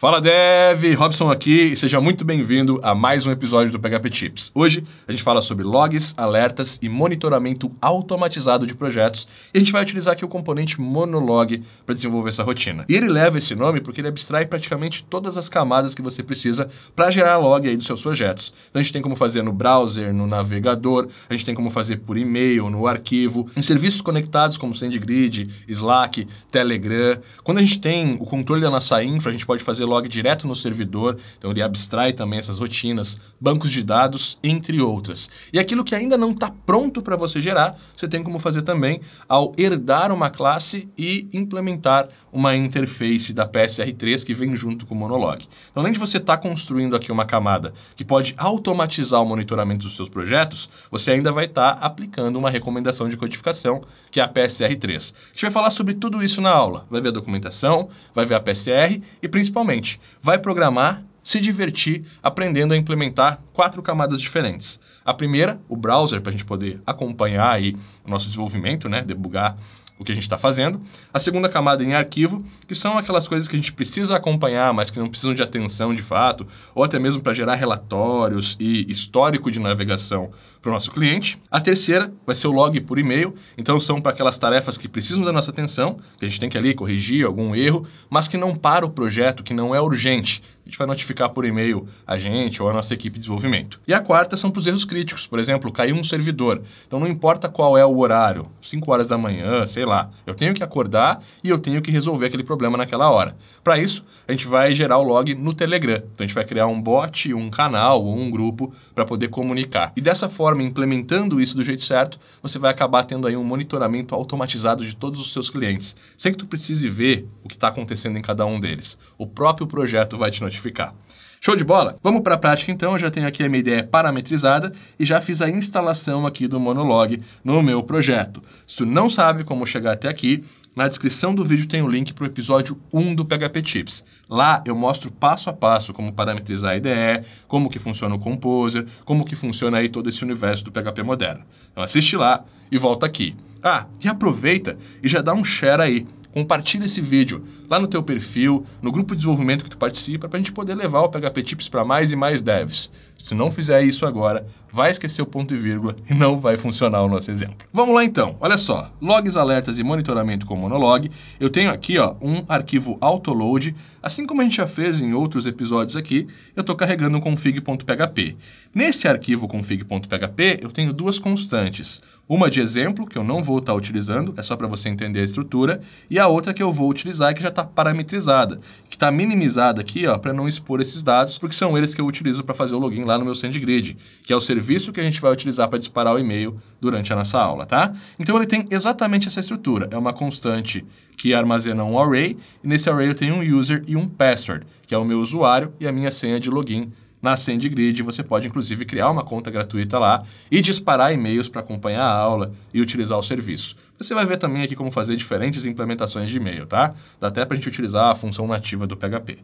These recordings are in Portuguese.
Fala Dev, Robson aqui e seja muito bem-vindo a mais um episódio do PHP Tips. Hoje a gente fala sobre logs, alertas e monitoramento automatizado de projetos e a gente vai utilizar aqui o componente monolog para desenvolver essa rotina. E ele leva esse nome porque ele abstrai praticamente todas as camadas que você precisa para gerar log aí dos seus projetos. Então a gente tem como fazer no browser, no navegador, a gente tem como fazer por e-mail, no arquivo, em serviços conectados como SendGrid, Slack, Telegram. Quando a gente tem o controle da nossa infra, a gente pode fazer log direto no servidor, então ele abstrai também essas rotinas, bancos de dados, entre outras. E aquilo que ainda não está pronto para você gerar, você tem como fazer também ao herdar uma classe e implementar uma interface da PSR3 que vem junto com o Monolog. Então, além de você estar tá construindo aqui uma camada que pode automatizar o monitoramento dos seus projetos, você ainda vai estar tá aplicando uma recomendação de codificação, que é a PSR3. A gente vai falar sobre tudo isso na aula. Vai ver a documentação, vai ver a PSR e, principalmente, vai programar, se divertir, aprendendo a implementar quatro camadas diferentes. A primeira, o browser, para a gente poder acompanhar aí o nosso desenvolvimento, né? debugar o que a gente está fazendo. A segunda camada é em arquivo, que são aquelas coisas que a gente precisa acompanhar, mas que não precisam de atenção de fato, ou até mesmo para gerar relatórios e histórico de navegação para o nosso cliente. A terceira vai ser o log por e-mail, então são para aquelas tarefas que precisam da nossa atenção, que a gente tem que ali corrigir algum erro, mas que não para o projeto, que não é urgente gente vai notificar por e-mail a gente ou a nossa equipe de desenvolvimento. E a quarta são para os erros críticos, por exemplo, caiu um servidor. Então não importa qual é o horário, 5 horas da manhã, sei lá, eu tenho que acordar e eu tenho que resolver aquele problema naquela hora. Para isso, a gente vai gerar o log no Telegram. Então a gente vai criar um bot, um canal ou um grupo para poder comunicar. E dessa forma, implementando isso do jeito certo, você vai acabar tendo aí um monitoramento automatizado de todos os seus clientes, sem que tu precise ver o que está acontecendo em cada um deles. O próprio projeto vai te notificar modificar. Show de bola? Vamos para a prática então, eu já tenho aqui a minha ideia parametrizada e já fiz a instalação aqui do Monolog no meu projeto. Se tu não sabe como chegar até aqui, na descrição do vídeo tem o um link para o episódio 1 do PHP Chips. Lá eu mostro passo a passo como parametrizar a IDE, como que funciona o Composer, como que funciona aí todo esse universo do PHP moderno. Então assiste lá e volta aqui. Ah, e aproveita e já dá um share aí Compartilha esse vídeo lá no teu perfil, no grupo de desenvolvimento que tu participa, para a gente poder levar o PHP Tips para mais e mais devs. Se não fizer isso agora, vai esquecer o ponto e vírgula e não vai funcionar o nosso exemplo. Vamos lá então, olha só, logs, alertas e monitoramento com monolog. Eu tenho aqui ó, um arquivo autoload, assim como a gente já fez em outros episódios aqui, eu estou carregando um config.php. Nesse arquivo config.php eu tenho duas constantes, uma de exemplo, que eu não vou estar tá utilizando, é só para você entender a estrutura, e a outra que eu vou utilizar que já está parametrizada, que está minimizada aqui para não expor esses dados, porque são eles que eu utilizo para fazer o login lá no meu SendGrid, que é o serviço que a gente vai utilizar para disparar o e-mail durante a nossa aula, tá? Então ele tem exatamente essa estrutura. É uma constante que armazena um array, e nesse array eu tenho um user e um password, que é o meu usuário e a minha senha de login na SendGrid. Você pode, inclusive, criar uma conta gratuita lá e disparar e-mails para acompanhar a aula e utilizar o serviço. Você vai ver também aqui como fazer diferentes implementações de e-mail, tá? Dá até para a gente utilizar a função nativa do PHP.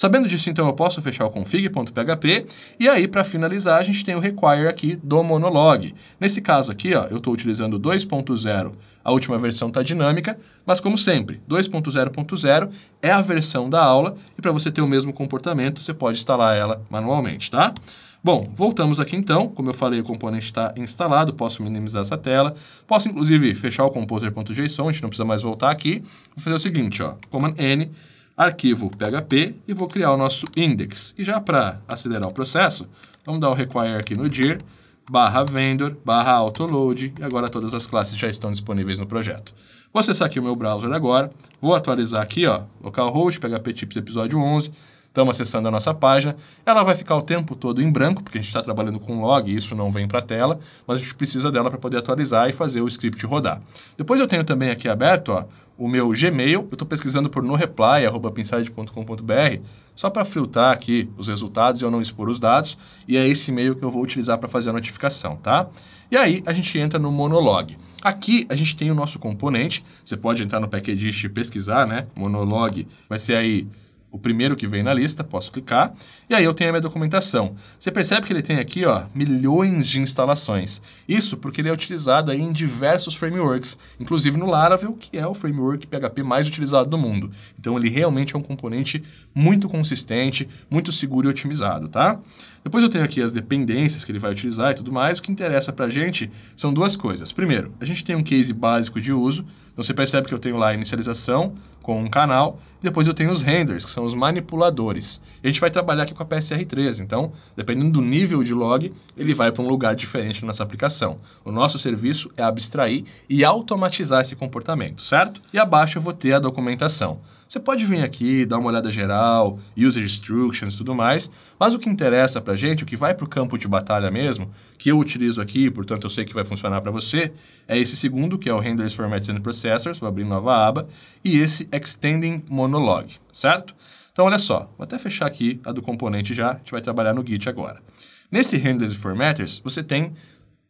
Sabendo disso, então eu posso fechar o config.php e aí para finalizar a gente tem o require aqui do monologue. Nesse caso aqui, ó, eu estou utilizando 2.0, a última versão está dinâmica, mas como sempre, 2.0.0 é a versão da aula e para você ter o mesmo comportamento, você pode instalar ela manualmente, tá? Bom, voltamos aqui então. Como eu falei, o componente está instalado, posso minimizar essa tela. Posso, inclusive, fechar o composer.json, a gente não precisa mais voltar aqui. Vou fazer o seguinte, ó, Command N, arquivo PHP e vou criar o nosso index. E já para acelerar o processo, vamos dar o require aqui no dir, barra vendor, barra autoload, e agora todas as classes já estão disponíveis no projeto. Vou acessar aqui o meu browser agora, vou atualizar aqui, ó, localhost, PHP Tips episódio 11, estamos acessando a nossa página, ela vai ficar o tempo todo em branco, porque a gente está trabalhando com log e isso não vem para a tela, mas a gente precisa dela para poder atualizar e fazer o script rodar. Depois eu tenho também aqui aberto ó, o meu Gmail. Eu estou pesquisando por noreply.com.br só para filtrar aqui os resultados e eu não expor os dados. E é esse e-mail que eu vou utilizar para fazer a notificação, tá? E aí a gente entra no Monologue. Aqui a gente tem o nosso componente. Você pode entrar no packagist e pesquisar, né? Monologue vai ser aí o primeiro que vem na lista, posso clicar, e aí eu tenho a minha documentação. Você percebe que ele tem aqui ó, milhões de instalações. Isso porque ele é utilizado aí em diversos frameworks, inclusive no Laravel, que é o framework PHP mais utilizado do mundo. Então ele realmente é um componente muito consistente, muito seguro e otimizado, tá? Depois eu tenho aqui as dependências que ele vai utilizar e tudo mais. O que interessa para a gente são duas coisas. Primeiro, a gente tem um case básico de uso, então, você percebe que eu tenho lá a inicialização com um canal, depois eu tenho os renders, que são os manipuladores. E a gente vai trabalhar aqui com a PSR3, então, dependendo do nível de log, ele vai para um lugar diferente na nossa aplicação. O nosso serviço é abstrair e automatizar esse comportamento, certo? E abaixo eu vou ter a documentação. Você pode vir aqui, dar uma olhada geral, user instructions, tudo mais, mas o que interessa para gente, o que vai para o campo de batalha mesmo, que eu utilizo aqui, portanto eu sei que vai funcionar para você, é esse segundo, que é o Renders Formats and Processors, vou abrir nova aba, e esse Extending Monologue, certo? Então olha só, vou até fechar aqui a do componente já, a gente vai trabalhar no Git agora. Nesse Renders Formatters, você tem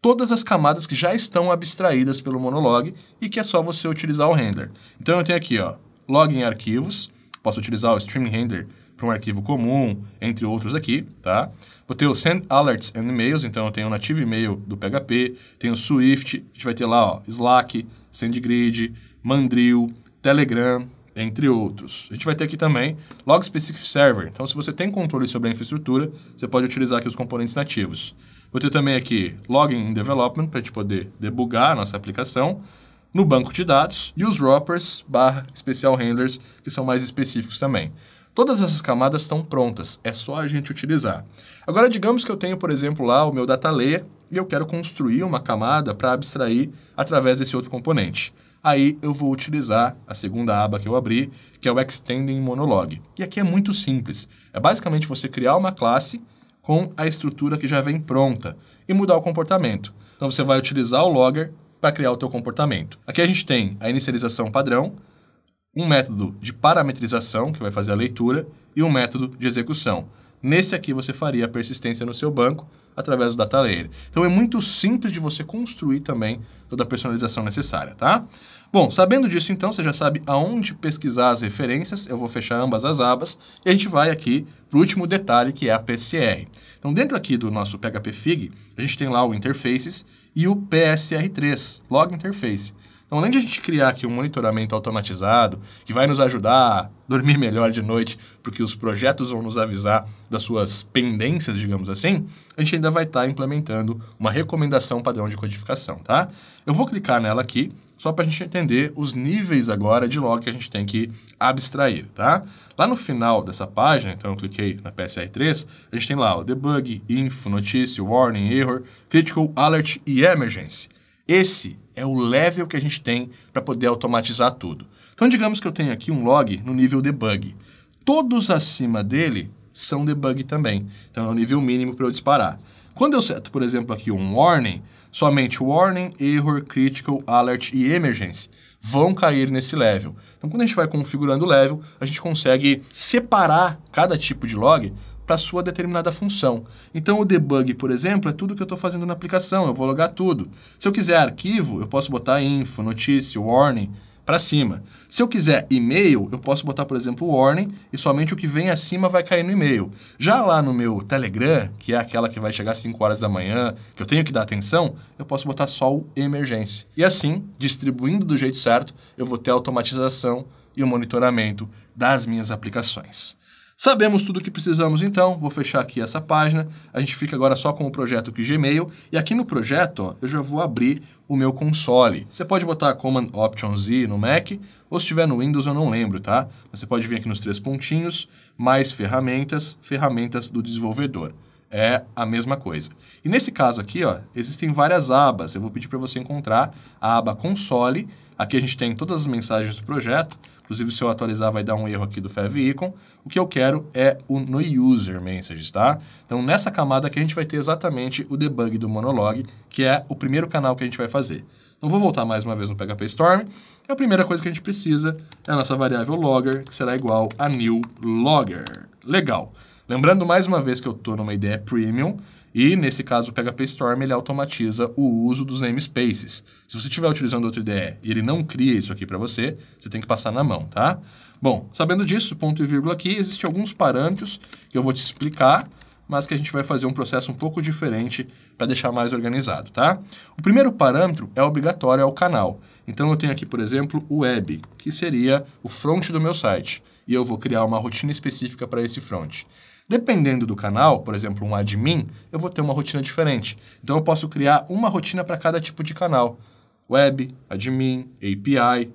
todas as camadas que já estão abstraídas pelo monologue e que é só você utilizar o render. Então eu tenho aqui, ó, log em arquivos, posso utilizar o streaming render para um arquivo comum, entre outros aqui, tá? Vou ter o send alerts and emails, então eu tenho o native email do PHP, tenho o Swift, a gente vai ter lá, ó, Slack, SendGrid, Mandrill, Telegram, entre outros. A gente vai ter aqui também Log Specific Server. Então, se você tem controle sobre a infraestrutura, você pode utilizar aqui os componentes nativos. Vou ter também aqui Login in Development, para a gente poder debugar a nossa aplicação no banco de dados e os wrappers barra special handlers, que são mais específicos também. Todas essas camadas estão prontas, é só a gente utilizar. Agora, digamos que eu tenho, por exemplo, lá o meu data layer e eu quero construir uma camada para abstrair através desse outro componente. Aí eu vou utilizar a segunda aba que eu abri, que é o Extending Monologue. E aqui é muito simples. É basicamente você criar uma classe com a estrutura que já vem pronta e mudar o comportamento. Então você vai utilizar o logger para criar o teu comportamento. Aqui a gente tem a inicialização padrão, um método de parametrização, que vai fazer a leitura, e um método de execução. Nesse aqui você faria a persistência no seu banco, através do data layer. Então é muito simples de você construir também toda a personalização necessária, tá? Bom, sabendo disso então, você já sabe aonde pesquisar as referências, eu vou fechar ambas as abas e a gente vai aqui para o último detalhe que é a PSR. Então dentro aqui do nosso PHP Fig, a gente tem lá o Interfaces e o PSR3, Log Interface. Então, além de a gente criar aqui um monitoramento automatizado, que vai nos ajudar a dormir melhor de noite, porque os projetos vão nos avisar das suas pendências, digamos assim, a gente ainda vai estar tá implementando uma recomendação padrão de codificação, tá? Eu vou clicar nela aqui, só para a gente entender os níveis agora de log que a gente tem que abstrair, tá? Lá no final dessa página, então eu cliquei na PSR3, a gente tem lá o debug, info, notícia, warning, error, critical, alert e emergency. Esse é o level que a gente tem para poder automatizar tudo. Então, digamos que eu tenho aqui um log no nível debug. Todos acima dele são debug também. Então, é o nível mínimo para eu disparar. Quando eu seto, por exemplo, aqui um warning, somente warning, error, critical, alert e emergency vão cair nesse level. Então, quando a gente vai configurando o level, a gente consegue separar cada tipo de log para sua determinada função. Então, o debug, por exemplo, é tudo que eu estou fazendo na aplicação, eu vou logar tudo. Se eu quiser arquivo, eu posso botar info, notícia, warning, para cima. Se eu quiser e-mail, eu posso botar, por exemplo, warning e somente o que vem acima vai cair no e-mail. Já lá no meu Telegram, que é aquela que vai chegar às 5 horas da manhã, que eu tenho que dar atenção, eu posso botar só o emergência. E assim, distribuindo do jeito certo, eu vou ter a automatização e o monitoramento das minhas aplicações. Sabemos tudo o que precisamos então, vou fechar aqui essa página. A gente fica agora só com o projeto que Gmail e aqui no projeto ó, eu já vou abrir o meu console. Você pode botar Command Option Z no Mac ou se tiver no Windows eu não lembro, tá? Você pode vir aqui nos três pontinhos, mais ferramentas, ferramentas do desenvolvedor é a mesma coisa. E nesse caso aqui, ó, existem várias abas. Eu vou pedir para você encontrar a aba console. Aqui a gente tem todas as mensagens do projeto. Inclusive, se eu atualizar, vai dar um erro aqui do favicon. O que eu quero é o no tá? Então, nessa camada aqui, a gente vai ter exatamente o debug do monologue, que é o primeiro canal que a gente vai fazer. Então, vou voltar mais uma vez no PHP Storm. E a primeira coisa que a gente precisa é a nossa variável logger, que será igual a new logger. Legal. Lembrando mais uma vez que eu estou numa ideia premium e, nesse caso, o PHP Storm ele automatiza o uso dos namespaces. Se você estiver utilizando outra IDE e ele não cria isso aqui para você, você tem que passar na mão, tá? Bom, sabendo disso, ponto e vírgula aqui, existem alguns parâmetros que eu vou te explicar, mas que a gente vai fazer um processo um pouco diferente para deixar mais organizado, tá? O primeiro parâmetro é obrigatório ao canal. Então, eu tenho aqui, por exemplo, o web, que seria o front do meu site. E eu vou criar uma rotina específica para esse front. Dependendo do canal, por exemplo, um admin, eu vou ter uma rotina diferente. Então eu posso criar uma rotina para cada tipo de canal: web, admin, API,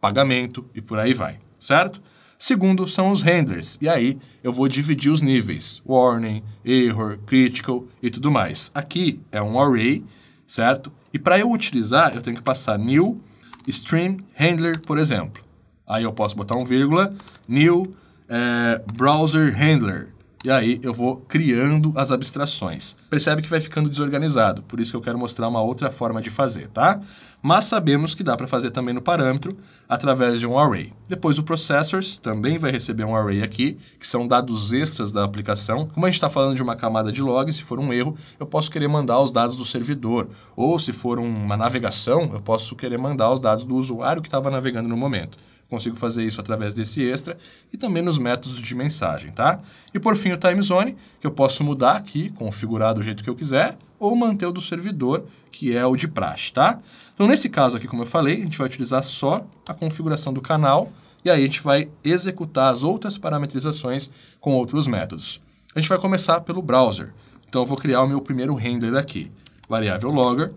pagamento e por aí vai, certo? Segundo são os handlers, e aí eu vou dividir os níveis: warning, error, critical e tudo mais. Aqui é um array, certo? E para eu utilizar, eu tenho que passar new stream handler, por exemplo. Aí eu posso botar um vírgula, new é, browser handler. E aí eu vou criando as abstrações. Percebe que vai ficando desorganizado, por isso que eu quero mostrar uma outra forma de fazer, tá? Mas sabemos que dá para fazer também no parâmetro através de um array. Depois o processors também vai receber um array aqui, que são dados extras da aplicação. Como a gente está falando de uma camada de logs, se for um erro, eu posso querer mandar os dados do servidor. Ou se for uma navegação, eu posso querer mandar os dados do usuário que estava navegando no momento. Consigo fazer isso através desse extra e também nos métodos de mensagem, tá? E por fim o time zone, que eu posso mudar aqui, configurar do jeito que eu quiser, ou manter o do servidor, que é o de praxe, tá? Então, nesse caso aqui, como eu falei, a gente vai utilizar só a configuração do canal e aí a gente vai executar as outras parametrizações com outros métodos. A gente vai começar pelo browser. Então, eu vou criar o meu primeiro handler aqui. Variável logger,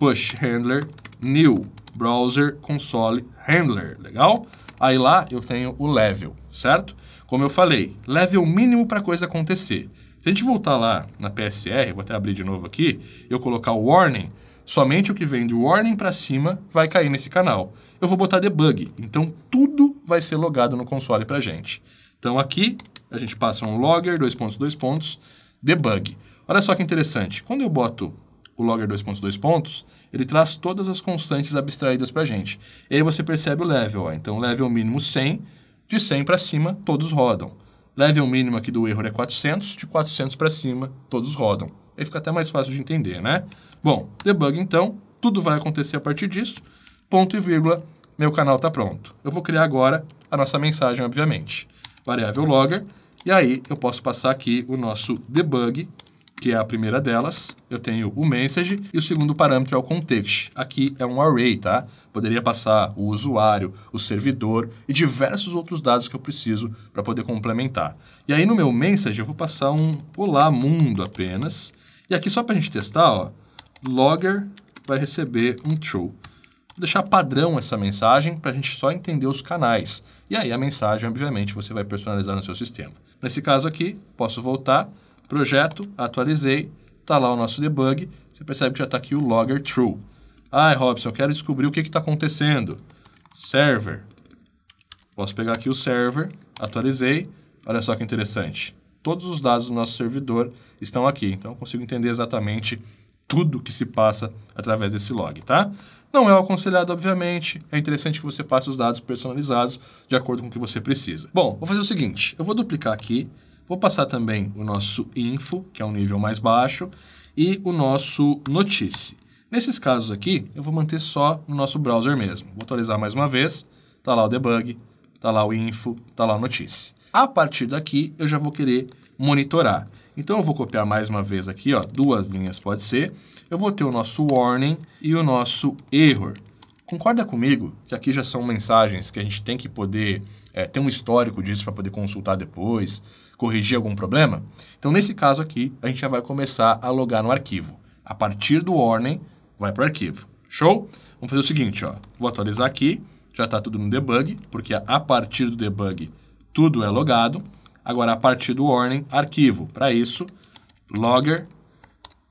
push handler new. Browser Console Handler, legal? Aí lá eu tenho o level, certo? Como eu falei, level mínimo para coisa acontecer. Se a gente voltar lá na PSR, vou até abrir de novo aqui, eu colocar o warning, somente o que vem do warning para cima vai cair nesse canal. Eu vou botar debug, então tudo vai ser logado no console para gente. Então aqui a gente passa um logger, dois pontos, dois pontos, debug. Olha só que interessante, quando eu boto o logger 2.2 pontos, ele traz todas as constantes abstraídas para a gente. E aí você percebe o level. Ó. Então, level mínimo 100, de 100 para cima, todos rodam. Level mínimo aqui do erro é 400, de 400 para cima, todos rodam. Aí fica até mais fácil de entender, né? Bom, debug então, tudo vai acontecer a partir disso. Ponto e vírgula, meu canal está pronto. Eu vou criar agora a nossa mensagem, obviamente. Variável logger, e aí eu posso passar aqui o nosso debug que é a primeira delas, eu tenho o message e o segundo parâmetro é o context. Aqui é um array, tá? Poderia passar o usuário, o servidor e diversos outros dados que eu preciso para poder complementar. E aí no meu message eu vou passar um olá mundo apenas. E aqui só para a gente testar, ó, logger vai receber um true. Vou deixar padrão essa mensagem para a gente só entender os canais. E aí a mensagem, obviamente, você vai personalizar no seu sistema. Nesse caso aqui, posso voltar projeto, atualizei, está lá o nosso debug, você percebe que já está aqui o logger true. Ah, Robson, eu quero descobrir o que está acontecendo. Server. Posso pegar aqui o server, atualizei, olha só que interessante. Todos os dados do nosso servidor estão aqui, então eu consigo entender exatamente tudo que se passa através desse log, tá? Não é o aconselhado, obviamente. É interessante que você passe os dados personalizados de acordo com o que você precisa. Bom, vou fazer o seguinte. Eu vou duplicar aqui Vou passar também o nosso info, que é um nível mais baixo, e o nosso notice. Nesses casos aqui, eu vou manter só no nosso browser mesmo. Vou atualizar mais uma vez, tá lá o debug, tá lá o info, tá lá o notice. A partir daqui, eu já vou querer monitorar. Então, eu vou copiar mais uma vez aqui, ó, duas linhas pode ser. Eu vou ter o nosso warning e o nosso error. Concorda comigo que aqui já são mensagens que a gente tem que poder é, ter um histórico disso para poder consultar depois, corrigir algum problema? Então, nesse caso aqui, a gente já vai começar a logar no arquivo. A partir do warning, vai para o arquivo. Show? Vamos fazer o seguinte, ó. vou atualizar aqui, já está tudo no debug, porque a partir do debug tudo é logado. Agora, a partir do warning, arquivo. Para isso, logger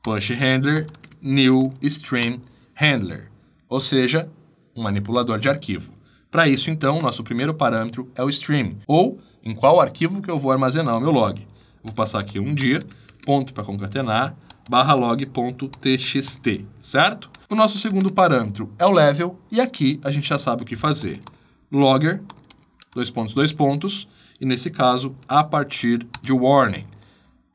push handler new stream handler, ou seja, um manipulador de arquivo. Para isso, então, nosso primeiro parâmetro é o stream, ou em qual arquivo que eu vou armazenar o meu log. Vou passar aqui um dia, ponto para concatenar, barra log.txt, certo? O nosso segundo parâmetro é o level, e aqui a gente já sabe o que fazer. Logger, dois pontos, dois pontos, e nesse caso, a partir de warning.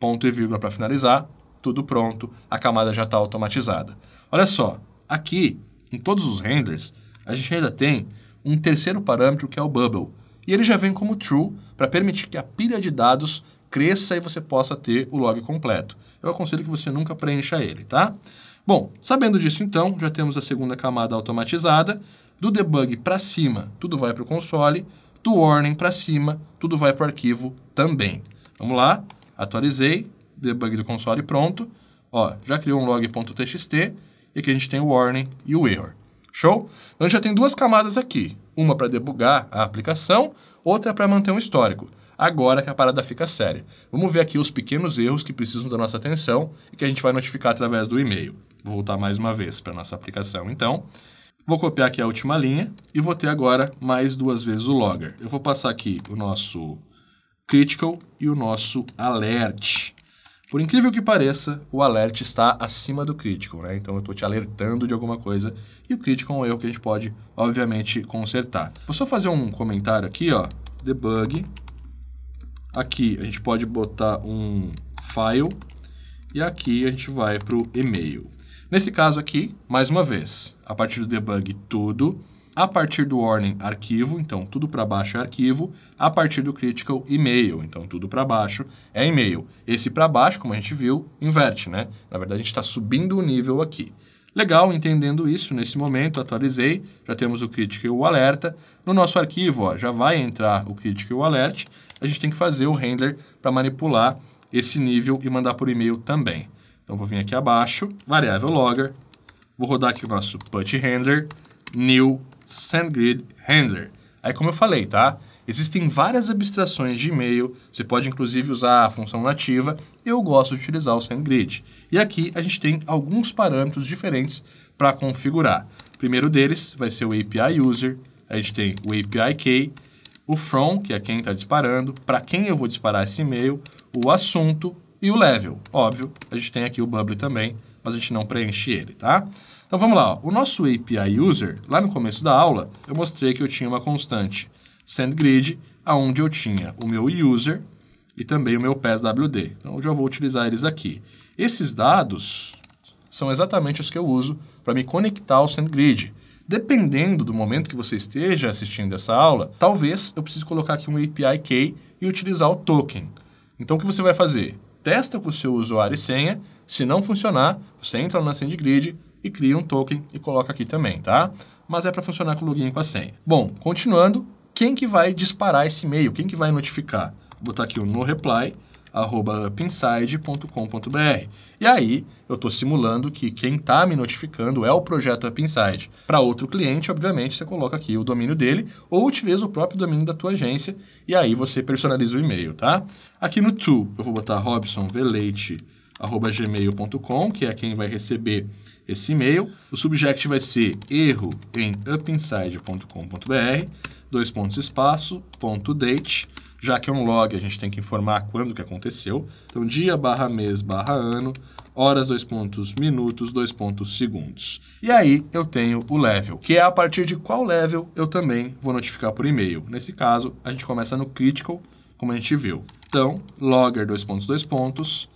Ponto e vírgula para finalizar, tudo pronto, a camada já está automatizada. Olha só, aqui, em todos os renders, a gente ainda tem um terceiro parâmetro que é o bubble. E ele já vem como true para permitir que a pilha de dados cresça e você possa ter o log completo. Eu aconselho que você nunca preencha ele, tá? Bom, sabendo disso então, já temos a segunda camada automatizada. Do debug para cima, tudo vai para o console. Do warning para cima, tudo vai para o arquivo também. Vamos lá, atualizei, debug do console pronto. Ó, já criou um log.txt e aqui a gente tem o warning e o error. Show? Então a gente já tem duas camadas aqui. Uma para debugar a aplicação, outra para manter um histórico. Agora que a parada fica séria. Vamos ver aqui os pequenos erros que precisam da nossa atenção e que a gente vai notificar através do e-mail. Vou voltar mais uma vez para a nossa aplicação, então. Vou copiar aqui a última linha e vou ter agora mais duas vezes o logger. Eu vou passar aqui o nosso critical e o nosso alert. Por incrível que pareça, o alert está acima do critical, né? Então eu estou te alertando de alguma coisa e o critical é um erro que a gente pode, obviamente, consertar. Vou só fazer um comentário aqui, ó, debug. Aqui a gente pode botar um file e aqui a gente vai para o e-mail. Nesse caso aqui, mais uma vez, a partir do debug tudo, a partir do warning, arquivo, então tudo para baixo é arquivo, a partir do critical, e-mail, então tudo para baixo é e-mail. Esse para baixo, como a gente viu, inverte, né? Na verdade, a gente está subindo o nível aqui. Legal, entendendo isso, nesse momento atualizei, já temos o critical e o alerta. No nosso arquivo, ó, já vai entrar o critical e o alert, a gente tem que fazer o handler para manipular esse nível e mandar por e-mail também. Então, vou vir aqui abaixo, variável logger, vou rodar aqui o nosso put handler, new SendGrid Handler. Aí, como eu falei, tá? Existem várias abstrações de e-mail, você pode inclusive usar a função nativa, eu gosto de utilizar o SendGrid. E aqui a gente tem alguns parâmetros diferentes para configurar. O primeiro deles vai ser o API User, a gente tem o API Key, o From, que é quem está disparando, para quem eu vou disparar esse e-mail, o assunto e o level. Óbvio, a gente tem aqui o Bubble também, mas a gente não preenche ele, tá? Então vamos lá, ó. o nosso API User, lá no começo da aula, eu mostrei que eu tinha uma constante SendGrid, aonde eu tinha o meu User e também o meu PSWD. Então eu já vou utilizar eles aqui. Esses dados são exatamente os que eu uso para me conectar ao SendGrid. Dependendo do momento que você esteja assistindo essa aula, talvez eu precise colocar aqui um API Key e utilizar o token. Então o que você vai fazer? testa com o seu usuário e senha. Se não funcionar, você entra na SendGrid e cria um token e coloca aqui também, tá? Mas é para funcionar com o login e com a senha. Bom, continuando, quem que vai disparar esse e-mail? Quem que vai notificar? Vou botar aqui o no reply upinside.com.br. E aí, eu estou simulando que quem está me notificando é o projeto Upinside. Para outro cliente, obviamente, você coloca aqui o domínio dele ou utiliza o próprio domínio da tua agência e aí você personaliza o e-mail, tá? Aqui no to, eu vou botar robsonveleite.gmail.com, que é quem vai receber esse e-mail. O subject vai ser erro em upinside.com.br, dois pontos espaço, ponto date, já que é um log, a gente tem que informar quando que aconteceu. Então, dia barra mês barra ano, horas, dois pontos, minutos, dois pontos, segundos. E aí eu tenho o level, que é a partir de qual level eu também vou notificar por e-mail. Nesse caso, a gente começa no critical, como a gente viu. Então, logger, dois pontos, dois pontos,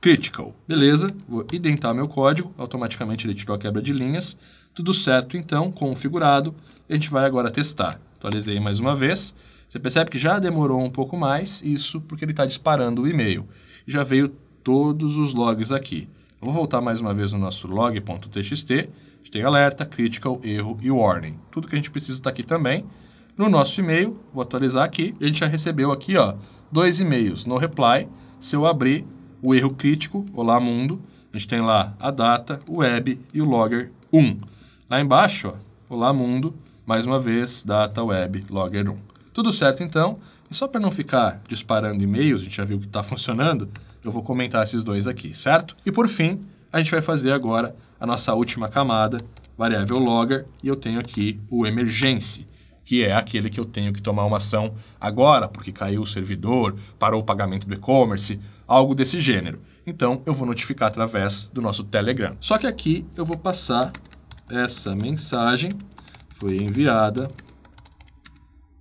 critical. Beleza, vou identar meu código, automaticamente ele tirou a quebra de linhas. Tudo certo, então, configurado. A gente vai agora testar. Atualizei mais uma vez. Você percebe que já demorou um pouco mais, isso porque ele está disparando o e-mail. Já veio todos os logs aqui. Eu vou voltar mais uma vez no nosso log.txt. A gente tem alerta, critical, erro e warning. Tudo que a gente precisa está aqui também. No nosso e-mail, vou atualizar aqui, a gente já recebeu aqui ó, dois e-mails no reply. Se eu abrir o erro crítico, olá mundo, a gente tem lá a data, o web e o logger 1. Lá embaixo, ó, olá mundo, mais uma vez, data, web, logger 1. Tudo certo, então. E só para não ficar disparando e-mails, a gente já viu que está funcionando, eu vou comentar esses dois aqui, certo? E por fim, a gente vai fazer agora a nossa última camada, variável logger, e eu tenho aqui o emergência que é aquele que eu tenho que tomar uma ação agora, porque caiu o servidor, parou o pagamento do e-commerce, algo desse gênero. Então, eu vou notificar através do nosso Telegram. Só que aqui eu vou passar essa mensagem, foi enviada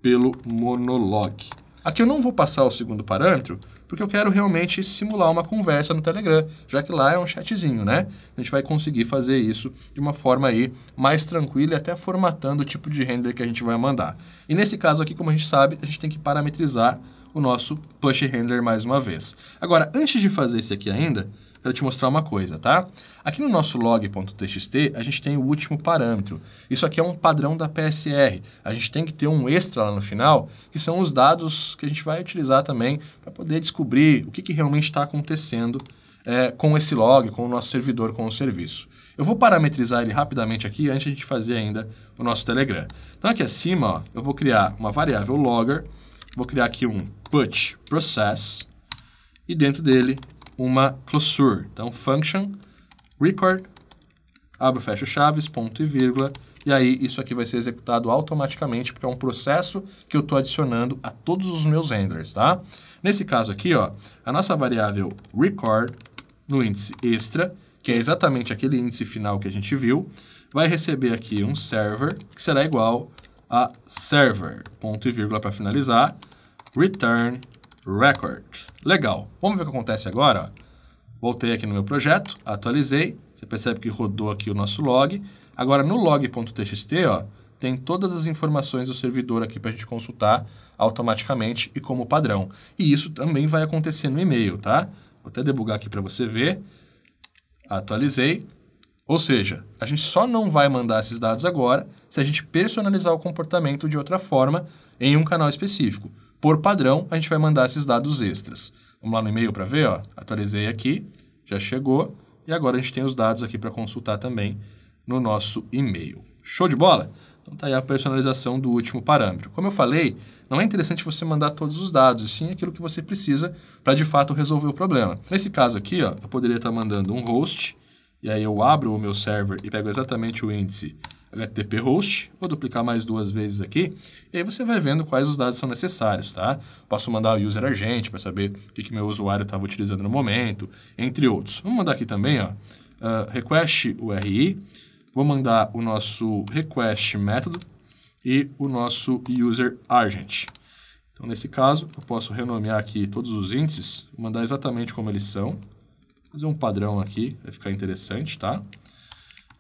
pelo monologue. Aqui eu não vou passar o segundo parâmetro, porque eu quero realmente simular uma conversa no Telegram, já que lá é um chatzinho, né? A gente vai conseguir fazer isso de uma forma aí mais tranquila e até formatando o tipo de render que a gente vai mandar. E nesse caso aqui, como a gente sabe, a gente tem que parametrizar o nosso push render mais uma vez. Agora, antes de fazer isso aqui ainda, para te mostrar uma coisa, tá? Aqui no nosso log.txt, a gente tem o último parâmetro. Isso aqui é um padrão da PSR. A gente tem que ter um extra lá no final, que são os dados que a gente vai utilizar também para poder descobrir o que, que realmente está acontecendo é, com esse log, com o nosso servidor, com o serviço. Eu vou parametrizar ele rapidamente aqui, antes de a gente fazer ainda o nosso Telegram. Então, aqui acima, ó, eu vou criar uma variável logger, vou criar aqui um put process, e dentro dele uma closure. Então, function record, abro, fecho chaves, ponto e vírgula, e aí isso aqui vai ser executado automaticamente, porque é um processo que eu estou adicionando a todos os meus renders, tá? Nesse caso aqui, ó, a nossa variável record no índice extra, que é exatamente aquele índice final que a gente viu, vai receber aqui um server, que será igual a server, ponto e vírgula para finalizar, return Record. Legal. Vamos ver o que acontece agora. Voltei aqui no meu projeto, atualizei. Você percebe que rodou aqui o nosso log. Agora, no log.txt, ó, tem todas as informações do servidor aqui para a gente consultar automaticamente e como padrão. E isso também vai acontecer no e-mail, tá? Vou até debugar aqui para você ver. Atualizei. Ou seja, a gente só não vai mandar esses dados agora se a gente personalizar o comportamento de outra forma em um canal específico. Por padrão, a gente vai mandar esses dados extras. Vamos lá no e-mail para ver, ó. atualizei aqui, já chegou, e agora a gente tem os dados aqui para consultar também no nosso e-mail. Show de bola? Então tá aí a personalização do último parâmetro. Como eu falei, não é interessante você mandar todos os dados, sim aquilo que você precisa para de fato resolver o problema. Nesse caso aqui, ó, eu poderia estar tá mandando um host, e aí eu abro o meu server e pego exatamente o índice HTTP host, vou duplicar mais duas vezes aqui, e aí você vai vendo quais os dados são necessários, tá? Posso mandar o user agent para saber o que, que meu usuário estava utilizando no momento, entre outros. Vamos mandar aqui também, ó, uh, request URI, vou mandar o nosso request método e o nosso user agent. Então, nesse caso, eu posso renomear aqui todos os índices, mandar exatamente como eles são, fazer um padrão aqui, vai ficar interessante, tá?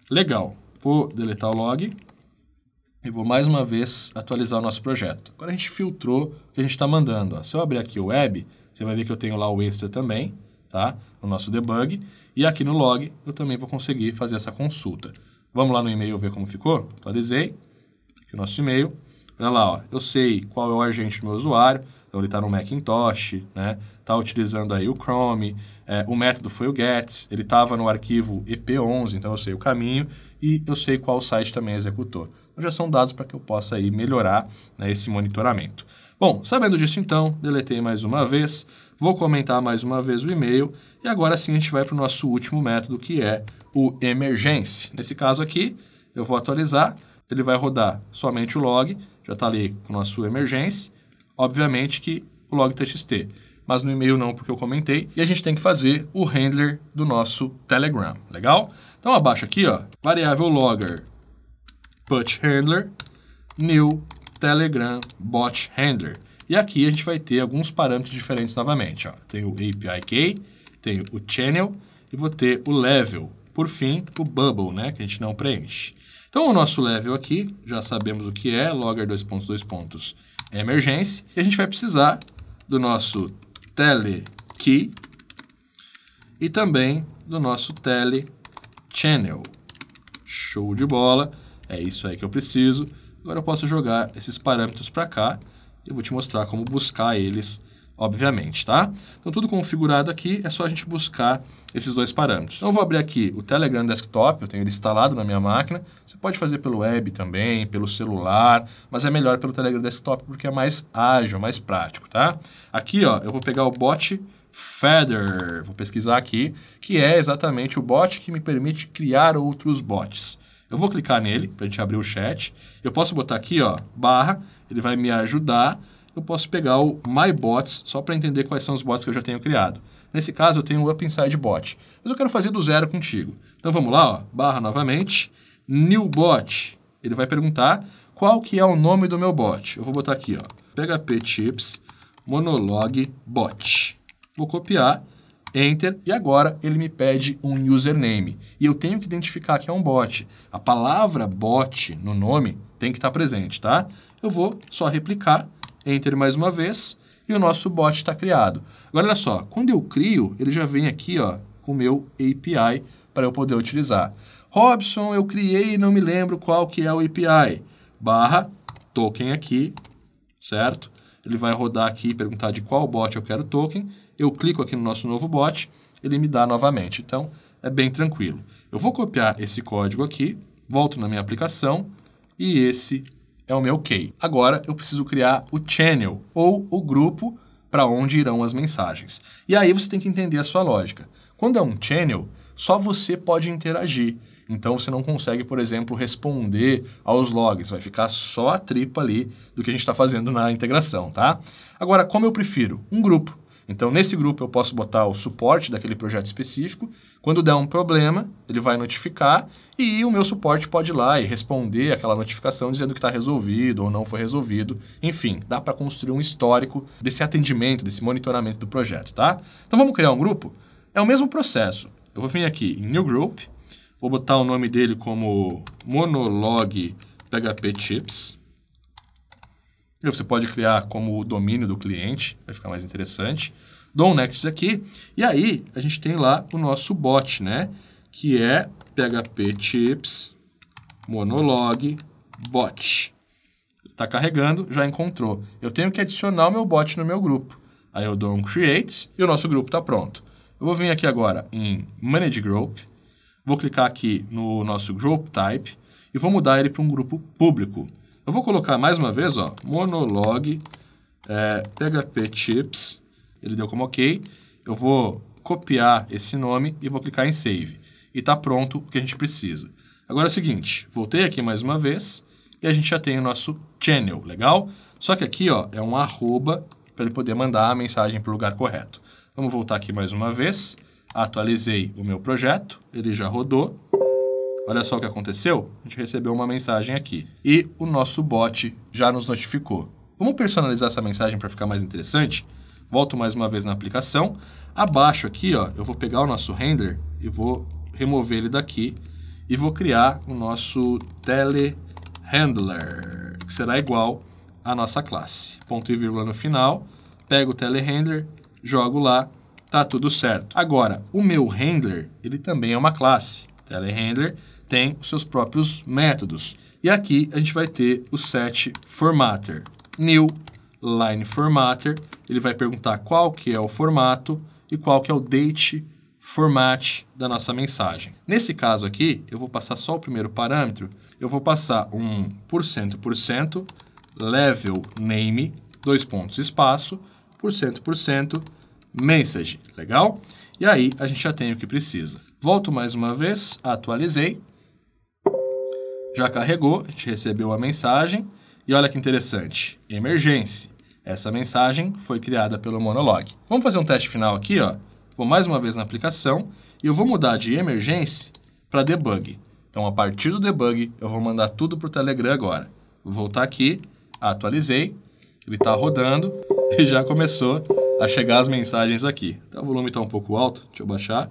Legal vou deletar o log e vou mais uma vez atualizar o nosso projeto. Agora a gente filtrou o que a gente está mandando. Ó. Se eu abrir aqui o web, você vai ver que eu tenho lá o extra também, tá? O nosso debug. E aqui no log eu também vou conseguir fazer essa consulta. Vamos lá no e-mail ver como ficou? Atualizei. Aqui o nosso e-mail. Olha lá, ó. eu sei qual é o agente do meu usuário. Então ele está no Macintosh, né? Está utilizando aí o Chrome. É, o método foi o GETS. Ele estava no arquivo EP11, então eu sei o caminho e eu sei qual site também é executou. Então, já são dados para que eu possa aí melhorar né, esse monitoramento. Bom, sabendo disso então, deletei mais uma vez, vou comentar mais uma vez o e-mail e agora sim a gente vai para o nosso último método que é o emergence. Nesse caso aqui, eu vou atualizar, ele vai rodar somente o log, já está ali com a sua emergência, obviamente que o log.txt mas no e-mail não, porque eu comentei. E a gente tem que fazer o handler do nosso Telegram, legal? Então abaixo aqui, ó, variável logger put handler, new Telegram bot handler. E aqui a gente vai ter alguns parâmetros diferentes novamente. Ó. Tem o API key, tem o channel e vou ter o level. Por fim, o bubble, né, que a gente não preenche. Então, o nosso level aqui, já sabemos o que é, logger 2.2 pontos emergência. E a gente vai precisar do nosso telekey e também do nosso tele channel. Show de bola, é isso aí que eu preciso. Agora eu posso jogar esses parâmetros para cá eu vou te mostrar como buscar eles, obviamente, tá? Então tudo configurado aqui, é só a gente buscar esses dois parâmetros. Então, eu vou abrir aqui o Telegram Desktop, eu tenho ele instalado na minha máquina. Você pode fazer pelo web também, pelo celular, mas é melhor pelo Telegram Desktop porque é mais ágil, mais prático, tá? Aqui, ó, eu vou pegar o bot Feather, vou pesquisar aqui, que é exatamente o bot que me permite criar outros bots. Eu vou clicar nele para a gente abrir o chat. Eu posso botar aqui, ó, barra, ele vai me ajudar. Eu posso pegar o My Bots só para entender quais são os bots que eu já tenho criado. Nesse caso, eu tenho o Up Inside Bot. Mas eu quero fazer do zero contigo. Então vamos lá, ó, barra novamente, new bot. Ele vai perguntar qual que é o nome do meu bot. Eu vou botar aqui, ó, PHP Chips Monologue Bot. Vou copiar, enter, e agora ele me pede um username. E eu tenho que identificar que é um bot. A palavra bot no nome tem que estar presente, tá? Eu vou só replicar, enter mais uma vez, e o nosso bot está criado. Agora, olha só, quando eu crio, ele já vem aqui ó, com o meu API para eu poder utilizar. Robson, eu criei e não me lembro qual que é o API. Barra, token aqui, certo? Ele vai rodar aqui e perguntar de qual bot eu quero token. Eu clico aqui no nosso novo bot, ele me dá novamente. Então, é bem tranquilo. Eu vou copiar esse código aqui, volto na minha aplicação e esse é o meu key. Agora eu preciso criar o channel ou o grupo para onde irão as mensagens. E aí você tem que entender a sua lógica. Quando é um channel, só você pode interagir. Então você não consegue, por exemplo, responder aos logs, vai ficar só a tripa ali do que a gente está fazendo na integração, tá? Agora, como eu prefiro? Um grupo. Então, nesse grupo, eu posso botar o suporte daquele projeto específico. Quando der um problema, ele vai notificar e o meu suporte pode ir lá e responder aquela notificação dizendo que está resolvido ou não foi resolvido. Enfim, dá para construir um histórico desse atendimento, desse monitoramento do projeto, tá? Então, vamos criar um grupo? É o mesmo processo. Eu vou vir aqui em New Group, vou botar o nome dele como Monologue PHP Chips você pode criar como o domínio do cliente, vai ficar mais interessante. Dou um next aqui. E aí, a gente tem lá o nosso bot, né? Que é PHP chips Monologue bot. Está carregando, já encontrou. Eu tenho que adicionar o meu bot no meu grupo. Aí eu dou um create e o nosso grupo está pronto. Eu vou vir aqui agora em Manage Group. Vou clicar aqui no nosso Group Type e vou mudar ele para um grupo público. Eu vou colocar mais uma vez, ó, monologue, é, PHP chips, ele deu como ok. Eu vou copiar esse nome e vou clicar em save. E está pronto o que a gente precisa. Agora é o seguinte, voltei aqui mais uma vez e a gente já tem o nosso channel, legal? Só que aqui ó, é um arroba para ele poder mandar a mensagem para o lugar correto. Vamos voltar aqui mais uma vez, atualizei o meu projeto, ele já rodou. Olha só o que aconteceu. A gente recebeu uma mensagem aqui e o nosso bot já nos notificou. Vamos personalizar essa mensagem para ficar mais interessante? Volto mais uma vez na aplicação. Abaixo aqui, ó, eu vou pegar o nosso render e vou remover ele daqui e vou criar o nosso telehandler, que será igual à nossa classe. Ponto e vírgula no final, pego o telehandler, jogo lá, tá tudo certo. Agora, o meu handler, ele também é uma classe. Telehandler tem os seus próprios métodos. E aqui a gente vai ter o set formatter. New line formatter, ele vai perguntar qual que é o formato e qual que é o date format da nossa mensagem. Nesse caso aqui, eu vou passar só o primeiro parâmetro, eu vou passar um por cento por cento level name, dois pontos espaço, por cento por cento message, legal? E aí a gente já tem o que precisa. Volto mais uma vez, atualizei, já carregou, a gente recebeu a mensagem e olha que interessante, emergência. Essa mensagem foi criada pelo Monolog. Vamos fazer um teste final aqui, ó. Vou mais uma vez na aplicação e eu vou mudar de emergência para debug. Então, a partir do debug, eu vou mandar tudo para o Telegram agora. Vou voltar aqui, atualizei, ele está rodando e já começou a chegar as mensagens aqui. Então, o volume está um pouco alto, deixa eu baixar.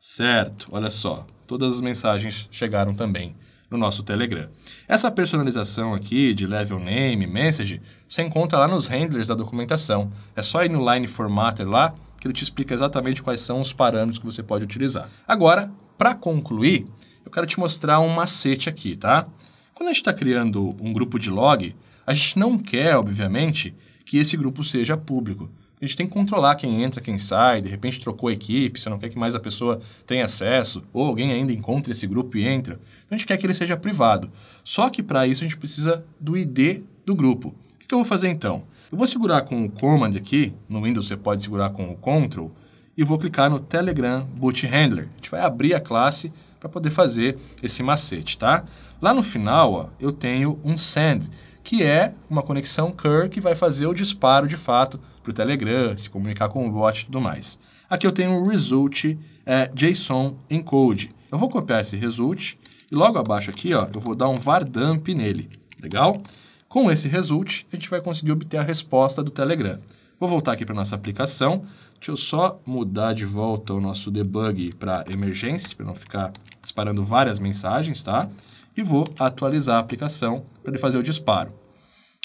Certo, olha só, todas as mensagens chegaram também no nosso Telegram. Essa personalização aqui de level name, message, você encontra lá nos handlers da documentação. É só ir no line formatter lá que ele te explica exatamente quais são os parâmetros que você pode utilizar. Agora, para concluir, eu quero te mostrar um macete aqui, tá? Quando a gente está criando um grupo de log, a gente não quer, obviamente, que esse grupo seja público a gente tem que controlar quem entra, quem sai, de repente trocou a equipe, você não quer que mais a pessoa tenha acesso, ou alguém ainda encontre esse grupo e entra. Então a gente quer que ele seja privado. Só que para isso a gente precisa do ID do grupo. O que eu vou fazer então? Eu vou segurar com o Command aqui, no Windows você pode segurar com o Control, e vou clicar no Telegram Boot Handler. A gente vai abrir a classe para poder fazer esse macete, tá? Lá no final, ó, eu tenho um send, que é uma conexão CUR que vai fazer o disparo de fato para o Telegram, se comunicar com o bot e tudo mais. Aqui eu tenho o result é, JSON encode. Eu vou copiar esse result e logo abaixo aqui ó, eu vou dar um var dump nele, legal? Com esse result, a gente vai conseguir obter a resposta do Telegram. Vou voltar aqui para nossa aplicação. Deixa eu só mudar de volta o nosso debug para emergência, para não ficar disparando várias mensagens, tá? E vou atualizar a aplicação para ele fazer o disparo.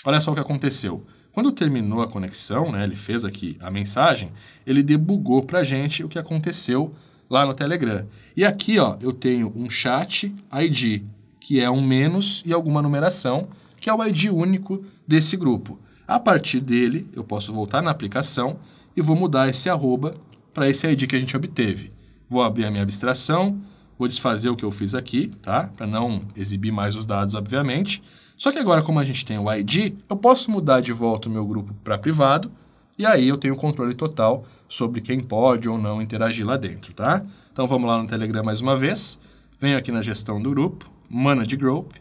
Olha só o que aconteceu. Quando terminou a conexão, né, ele fez aqui a mensagem, ele debugou para a gente o que aconteceu lá no Telegram. E aqui ó, eu tenho um chat ID, que é um menos e alguma numeração, que é o ID único desse grupo. A partir dele, eu posso voltar na aplicação e vou mudar esse arroba para esse ID que a gente obteve. Vou abrir a minha abstração, vou desfazer o que eu fiz aqui, tá? Para não exibir mais os dados, obviamente. Só que agora, como a gente tem o ID, eu posso mudar de volta o meu grupo para privado e aí eu tenho controle total sobre quem pode ou não interagir lá dentro, tá? Então vamos lá no Telegram mais uma vez. Venho aqui na gestão do grupo, Manage Group.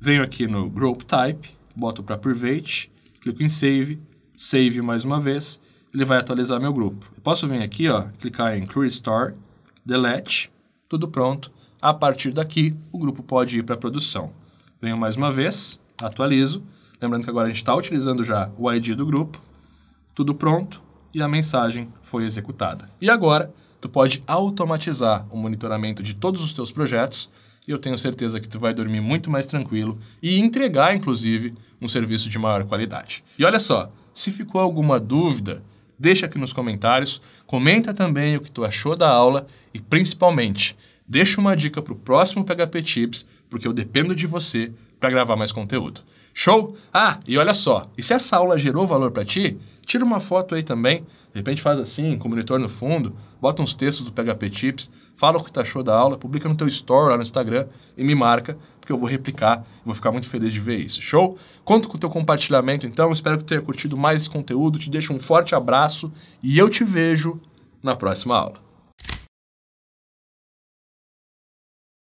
Venho aqui no Group Type, boto para Private, clico em Save, Save mais uma vez, ele vai atualizar meu grupo. Eu posso vir aqui, ó, clicar em Clear Store, Delete, tudo pronto. A partir daqui, o grupo pode ir para produção. Venho mais uma vez, atualizo. Lembrando que agora a gente está utilizando já o ID do grupo. Tudo pronto e a mensagem foi executada. E agora, tu pode automatizar o monitoramento de todos os teus projetos e eu tenho certeza que tu vai dormir muito mais tranquilo e entregar, inclusive, um serviço de maior qualidade. E olha só, se ficou alguma dúvida, deixa aqui nos comentários, comenta também o que tu achou da aula e, principalmente, Deixa uma dica para o próximo PHP Tips, porque eu dependo de você para gravar mais conteúdo. Show? Ah, e olha só, e se essa aula gerou valor para ti, tira uma foto aí também, de repente faz assim, com o monitor no fundo, bota uns textos do PHP Tips, fala o que tu achou da aula, publica no teu story lá no Instagram e me marca, porque eu vou replicar e vou ficar muito feliz de ver isso. Show? Conto com o teu compartilhamento então, espero que tu tenha curtido mais esse conteúdo, te deixo um forte abraço e eu te vejo na próxima aula.